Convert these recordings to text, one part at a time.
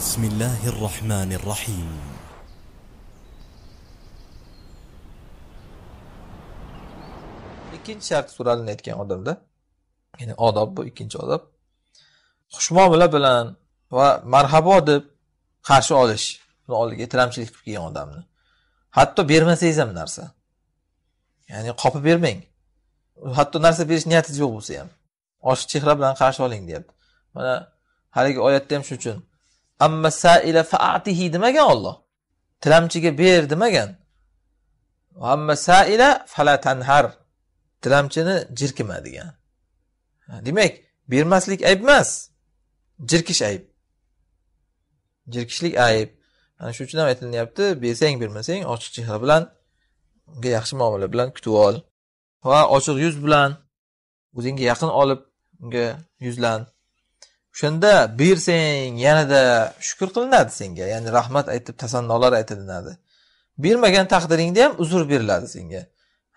بسم الله الرحمن الرحيم ikkinchi shart so'ralinayotgan aytgan odamda ya'ni odob bu ikkinchi odob xushmuomala bilan va marhabo deb qarshi olish uni oldiga tilamchilik qilib kelgan odamni hatto bermasangiz ham narsa ya'ni qopib bermang hatto narsa berish niyatingiz yo'q bo'lsa ham ochiq chehra bilan qarshi oling deyapti mana haligi oyatda ham shuning uchun amma saila faatihi demagan olloh tilamchiga ber demagan amma saila fala tanhar tilamchini jirkima degan demak bermaslik ayb emas jirkish ayb jirkishlik ayb ana shuning uchun ham aytilyapti bersang bermasang ochiq chehra bilan unga yaxshi muomala bilan kutib ol va ochiq yuz bilan o'zingga yaqin olib unga yuzlan shunda bersang yanada shukur qilinadi senga ya'ni rahmat aytib tasannolar aytilinadi bermagan taqdiringda ham uzr beriladi senga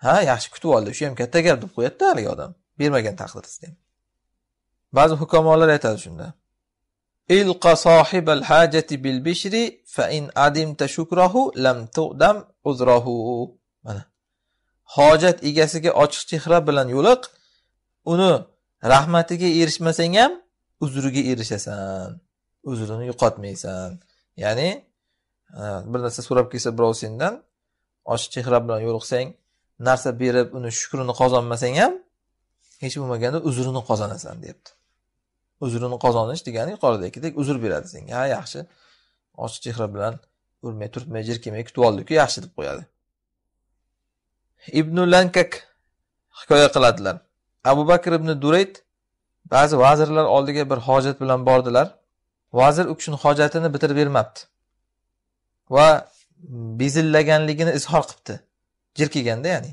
ha yaxshi kutib oldi shu ham katta gap deb qo'yadida haligi odam bermagan taqdiringizda ham ba'zi hukamolar aytadi shunda ilqa sohibal hajati bil bishri fa in adimta shukrahu lam tu'dam uzrahu mana hojat egasiga ochiq chehra bilan yo'liq uni rahmatiga erishmasang ham uzriga erishasan uzrini yo'qotmaysan ya'ni bir narsa so'rab kelsa birov sendan ochiq chehra bilan yo'liqsang narsa berib uni shukrini qozonmasang ham hech bo'lmaganda uzrini qozonasan deyapti uzrini qozonish degani yuqoridagidek uzr beradi senga ha yaxshi ochiq chehra bilan urmay turtmay jirkimay kutib oldikku yaxshi deb qo'yadi ibn lankak hikoya qiladilar abu bakr ibn durayd ba'zi vazirlar oldiga bir hojat bilan bordilar vazir u kishini hojatini bitirib bermabdi va bezillaganligini izhor qilibdi jirkiganda ya'ni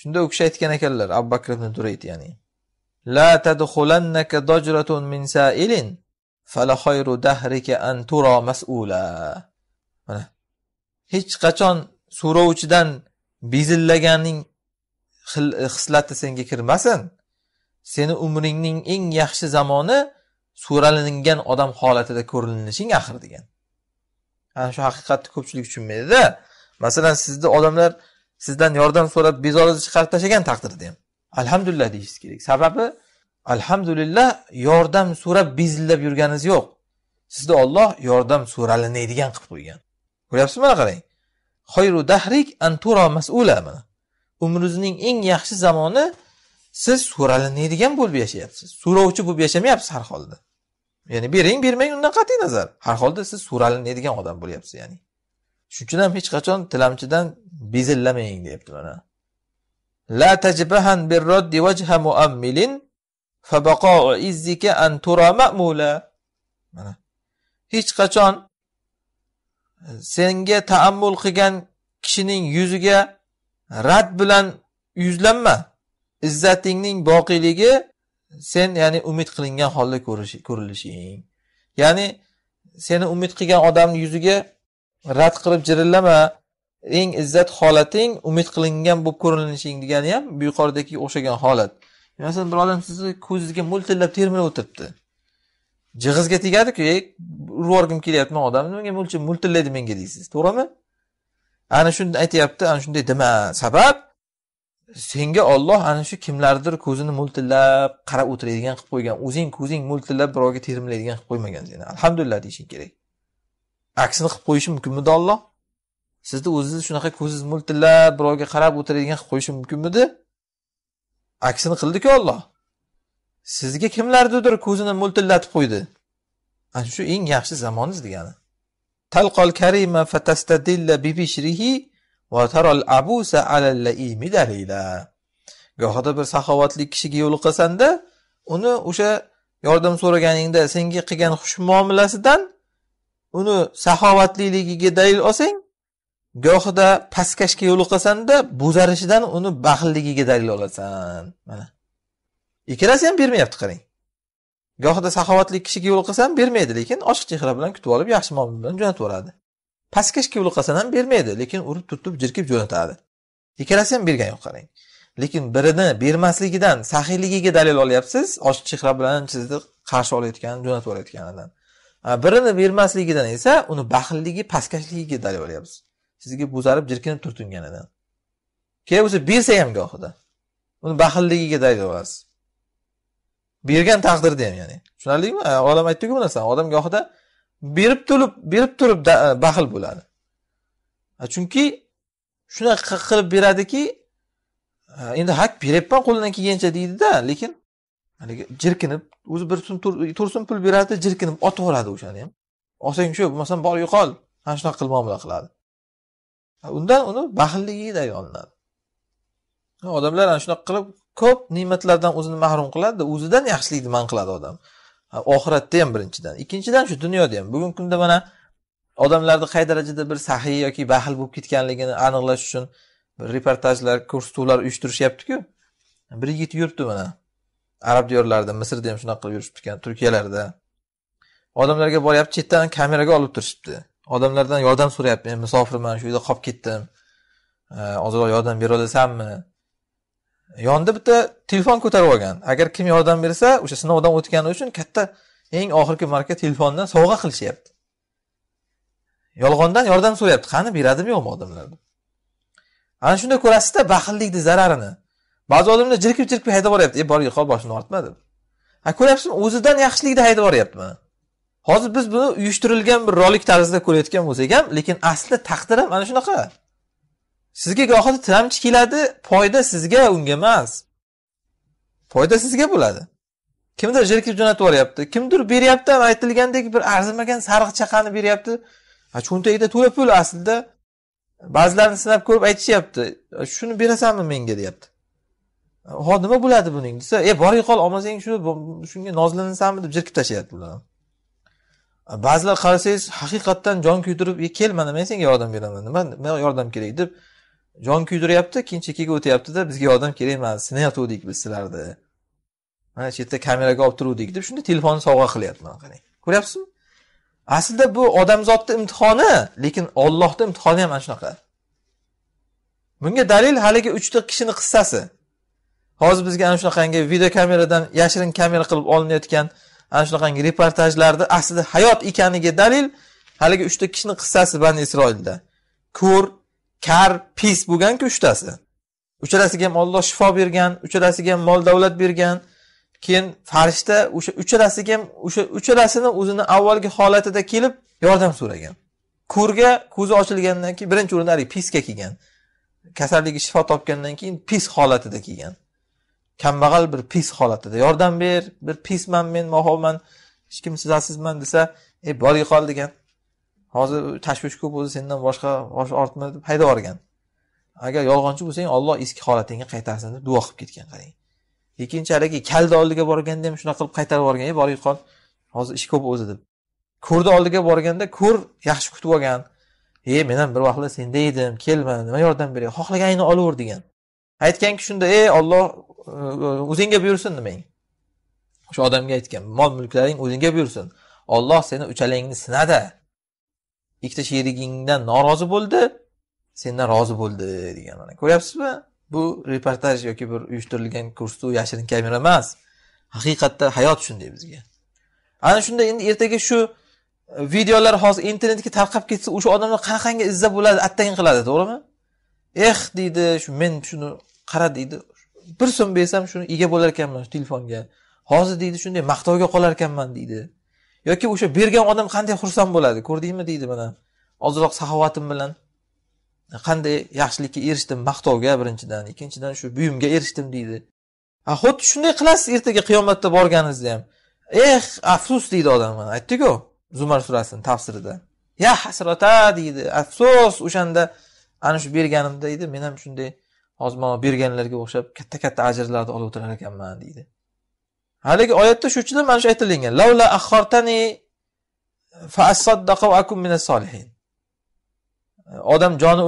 shunda u kishi aytgan ekanlar abu bakr ibn durayd ya'ni la tadxulannaka dojratun min sailin fala xayru dahrika an tura mas'ula mana hech qachon so'rovchidan bezillaganning xislati senga kirmasin seni umringning eng yaxshi zamoni so'ralingan odam holatida ko'rinishing axir degan ana shu haqiqatni ko'pchilik tushunmaydida masalan sizni odamlar sizdan yordam so'rab bezori chiqarib tashlagan taqdirda ham alhamdulillah deyishingiz kerak sababi alhamdulillah yordam so'rab bezillab yurganingiz yo'q sizni olloh yordam so'ralinadigan qilib qo'ygan ko'ryapsizmi mana qarang xayru dahrik antura mas'ula mana umringizning eng yaxshi zamoni siz so'ralinadigan bo'lib yashayapsiz so'rovchi bo'lib yashamayapsiz har holda ya'ni bering bermang undan qat'iy nazar har holda siz so'ralinadigan odam bo'lyapsiz ya'ni shuning uchun ham hech qachon tilamchidan bezillamang mana la tajbahan birroddi vajha muammilin izzika an tura ma'mula mana hech qachon e, senga taammul qilgan kishining yuziga rad bilan yuzlanma izzatingning boqiyligi sen ya'ni umid qilingan holda ko'rilishing ya'ni seni umid qilgan odamni yuziga rad qilib jirillama eng izzat holating umid qilingan bo'lib ko'rinishing degani ham bu yuqoridagi o'xshagan holat masalan bir odam sizni ko'zingizga mo'ltillab termilib o'tiribdi jig'izga tegadiku ey urib yuborgim kelyapti man odamni nimaga mo'ltillaydi menga deysiz to'g'rimi ana shuni aytyapti ana shunday dema sabab senga olloh ana shu kimlardir ko'zini mo'ltillab qarab o'tiradigan qilib qo'ygan o'zing ko'zing mo'ltillab birovga termilaydigan qilib qo'ymagan seni alhamdulillah deyishing kerak aksini qilib qo'yishi mumkinmidi olloh sizni o'zingizni shunaqa ko'zingiz mo'ltillab birovga qarab o'tiradigan qilib qo'yishi mumkinmidi aksini qildiku olloh sizga kimlarnidir ko'zini mo'ltillatib qo'ydi ana shu eng yaxshi zamoniz degani talqol karima fatastadilla bibishrihi gohida bir saxovatli kishiga yo'liqasanda uni o'sha yordam so'raganingda senga qilgan xushmuomalasidan uni saxovatliligiga dalil olsang gohida pastkashga yo'liqasanda bo'zarishidan uni baxilligiga dalil olasan mana ikkalasi ham bermayapti qarang gohida saxovatli kishiga yo'liqasan bermaydi lekin ochiq chehra bilan kutib olib yaxshi muomala bilan jo'natib yuboradi pastkash kivliqasini ham bermaydi lekin urib turtib jirkib jo'natadi ikkalasi ham bergan yo'q qarang lekin birini bermasligidan saxiyligiga dalil olyapsiz ochiq chehra bilan sizni qarshi olayotgan jo'natib yuborayotganidan birini bermasligidan esa uni baxilligi pastkashligiga dalil olyapsiz sizga bo'zarib jirkinib turtinganidan kerak bo'lsa bersa ham gohida uni baxilligiga dalil olasiz bergan taqdirda ham ya'ni tushunarlimi odam aytdiku bu narsani odam gohida berib turib berib turib e, baxil bo'ladi chunki shunaqa qilib beradiki e, endi hak beryapman qo'lidan kelgancha deydida lekin haligi jirkinib o'zi bir so'm tursin pul beradi jirkinib otib yuboradi o'shani ham olsang shu bo'lmasam bor yo'qol mana shunaqa qilib muomala qiladi undan uni baxilligida olinadi odamlar ana shunaqa qilib ko'p ne'matlardan o'zini mahrum qiladi o'zidan yaxshilikni man qiladi odam oxiratda ham birinchidan ikkinchidan shu dunyoda ham bugungi kunda mana odamlarni qay darajada bir sahiy yoki baxil bo'lib ketganligini aniqlash uchun bir reportajlar ko'rsatuvlar uyushtirishyaptiku bir yigit yuribdi mana arab diyorlarida misrda ham shunaqa qilib yurishibdi ekan turkiyalarda odamlarga boryapti chetdan kameraga olib turishibdi odamlardan yordam so'rayapti men musofirman shu yerda qolib ketdim ozroq yordam bera olasanmi yonida bitta telefon ko'tarib olgan agar kim yordam bersa o'sha sinovdan o'tgani uchun katta eng oxirgi marka telefondan sovg'a qilishyapti yolg'ondan yordam so'rayapti qani beradimi yo'qmi odamlar ana shunda ko'rasizda baxillikni zararini ba'zi odamlar jirkib jirkib haydab boryapti e bor yo'qol boshini ortma deb ha ko'ryapsizmi o'zidan yaxshilikni haydab boryapti mana hozir biz buni uyushtirilgan bir rolik tarzida ko'rayotgan bo'lsak ham lekin aslida taqdir ham ana shunaqa sizga gohida tilamchi keladi foyda sizga unga emas foyda sizga bo'ladi kimdir jirkib jo'natib yuboryapti kimdir beryapti aytilgandek bir arzimagan sariq chaqani beryapti cho'ntagida to'la pul aslida ba'zilarni sinab ko'rib aytishyapti shuni berasanmi menga deyapti ho nima bo'ladi buning desa e boring qol olmasang shu shunga nozlanasanmi deb jirkib tashlayapti ular ba'zilar qarasangiz haqiqatdan jon kuydirib e, kel mana men senga yordam beraman nima yordam kerak deb jon kuydiryapti keyin chekkaga o'tyaptida bizga yordam kerak emas sinayotgandik biz sizlarni mana shu yerda kameraga olib turuvdik deb shunda telefonni sovg'a qilyapti mana qarang ko'ryapsizmi aslida bu odamzodni imtihoni lekin ollohni imtihoni ham mana shunaqa bunga dalil haligi uchta kishini qissasi hozir bizga ana shunaqangi video kameradan yashirin kamera qilib olinayotgan ana shunaqangi reportajlarni aslida hayot ekaniga dalil haligi uchta kishini qissasi bani isroilda ko'r kar pis bo'lganku uchtasi uchalasiga ham olloh shifo bergan uchalasiga ham mol davlat bergan keyin farishta o'sha uchalasiga ham o'sha uchalasini o'zini avvalgi holatida kelib yordam so'ragan ko'rga ko'zi ochilgandan keyin birinchi o'rinda haligi pisga kelgan kasalligi shifo topgandan keyin pis holatida kelgan kambag'al bir pis holatida yordam ber bir pisman men mohovman hech kim sizasizman desa e borga qol degan hozir tashvish ko'p o'zi sendan boshqa ortma deb haydab yuborgan agar yolg'onchi bo'lsang olloh eski holatingga qaytarsin deb duo qilib ketgan qarang ikkinchi kalni oldiga borganda ham shunaqa qilib qaytarib yuborgan ey borib qol hozir ish ko'p o'zi deb ko'rni oldiga borganda ko'r yaxshi kutib olgan e men ham bir vaqtlar senda edim kelma nima yordam beray xohlaganingni olaver degan aytganki shunda ey olloh e, o'zingga buyursin nimang o'sha odamga aytgan mol mulklaring o'zingga buyursin olloh seni uchalangni sinadi ikkita sherigingdan norozi bo'ldi sendan rozi bo'ldi degan mana ko'ryapsizmi bu reportaj yoki bir uyushtirilgan ko'rsatuv yashirin kamera emas haqiqatda hayot shunday bizga ana shunda endi ertaga shu e, videolar hozir internetga tarqab ketsa o'sha odamlar qanaqangi izza bo'ladi attang qiladi to'g'rimi eh deydi shu men shuni qara deydi bir so'm bersam shuni ega bo'lar ekanman shu telefonga hozir deydi shunday maqtovga qolar ekanman deydi yoki o'sha bergan odam qanday xursand bo'ladi ko'rdingmi deydi mana ozroq saxovatim bilan qanday yaxshilikka erishdim maqtovga birinchidan ikkinchidan shu buyumga erishdim deydi xuddi shunday qilasiz ertaga qiyomatda borganingizda ham eh afsus deydi odam mana aytdiku zumar surasini tafsirida ya hasrata deydi afsus o'shanda ana shu berganimda deydi men ham shunday hozir mana berganlarga o'xshab katta katta ajrlarni olib o'tirar ekanman deydi haligi oyatda shu uchun mana shu aytilingan lavla axortani akum minas solihin odam joni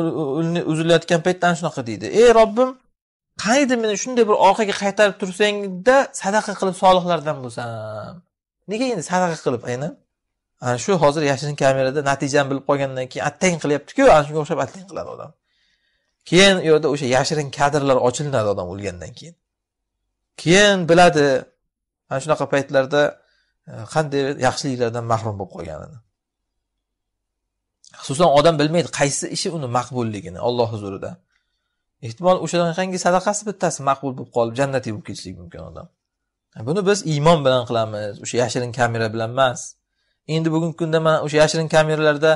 uzilayotgan paytda ana shunaqa deydi ey robbim qaydi meni shunday bir orqaga qaytarib tursangda sadaqa qilib solihlardan bo'lsam nega endi sadaqa qilib aynan ana shu hozir yashirin kamerada natijani bilib qolgandan keyin attang qilyaptiku ana shunga o'xshab attang qiladi odam keyin u yerda o'sha yashirin kadrlar ochilinadi odam o'lgandan keyin keyin biladi ana shunaqa paytlarda e, qanday yaxshiliklardan mahrum bo'lib qolganini xususan odam bilmaydi qaysi ishi uni maqbulligini olloh huzurida ehtimol o'shanaqangi sadaqasi bittasi maqbul bo'lib qolib jannatiy bo'lib ketishligi mumkin odam buni biz iymon bilan qilamiz o'sha yashirin kamera bilan emas endi bugungi kunda mana o'sha yashirin kameralarda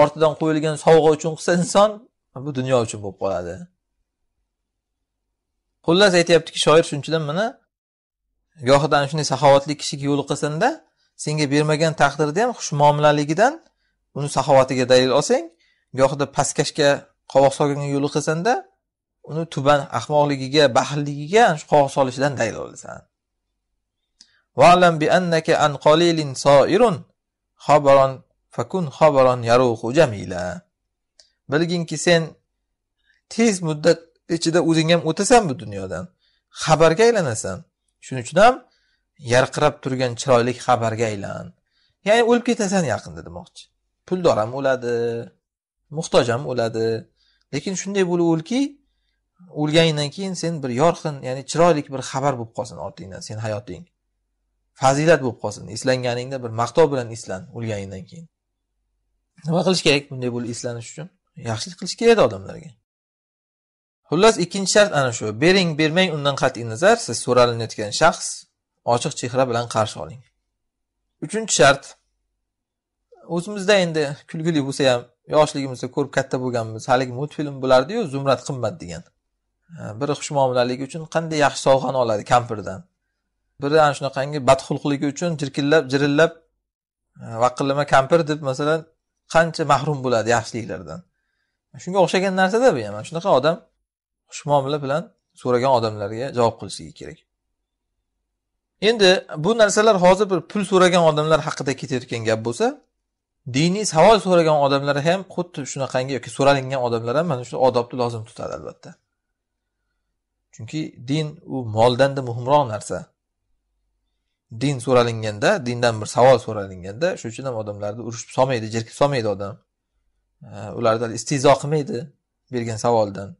ortidan qo'yilgan sovg'a uchun qilsa inson bu dunyo uchun bo'lib qoladi xullas aytyaptiki shoir shunchadan mana gohida ana shunday saxovatli kishiga yo'liqasanda senga bermagan taqdirda ham xushmuomalaligidan uni saxovatiga dalil olsang gohida pastkashga qovoq solganga yo'liqasanda uni tuban ahmoqligiga baxilligiga shu qovoq solishidan dalil olasan valam bi annaka an qalilin soirun xobaron fakun xobaron yaruhu jamila bilginki sen tez muddat ichida o'zing ham o'tasan bu dunyodan xabarga aylanasan shuning uchun ham yarqirab turgan chiroyli xabarga aylan ya'ni o'lib ketasan yaqinda demoqchi puldor ham o'ladi muhtoj ham o'ladi lekin shunday bo'laverki o'lganingdan keyin sen bir yorqin ya'ni chiroyli bir xabar bo'lib qolsin ortingdan sen hayoting fazilat bo'lib qolsin eslanganingda bir maqtov bilan eslan o'lganingdan keyin nima qilish kerak bunday bo'lib eslanish uchun yaxshilik qilish kerak odamlarga xullas ikkinchi shart ana shu bering bermang undan qat'iy nazar siz so'ralinayotgan shaxs ochiq chehra bilan qarshi oling uchinchi shart o'zimizda endi kulgili bo'lsa ham yoshligimizda ko'rib katta bo'lganmiz haligi multfilm bo'lardiyu zumrad qimmat degan biri xushmuomalaligi uchun qanday yaxshi sovg'ani oladi kampirdan biri ana shunaqangi badxulqligi uchun jirkillab jirillab vaqillama kampir deb masalan qancha mahrum bo'ladi yaxshiliklardan shunga o'xshagan narsada bu ham mana shunaqa odam shu muomala bilan so'ragan odamlarga javob qilishligi kerak endi bu narsalar hozir bir pul so'ragan odamlar haqida ketayotgan gap bo'lsa diniy savol so'ragan odamlar ham xuddi shunaqangi yoki so'ralingan odamlar ham mana shu odobni lozim tutadi albatta chunki din u moldanda muhimroq narsa din so'ralinganda dindan bir savol so'ralinganda shuning uchun ham odamlarni urushib solmaydi jerkib solmaydi odam ulardan istehzo qilmaydi bergan savoldan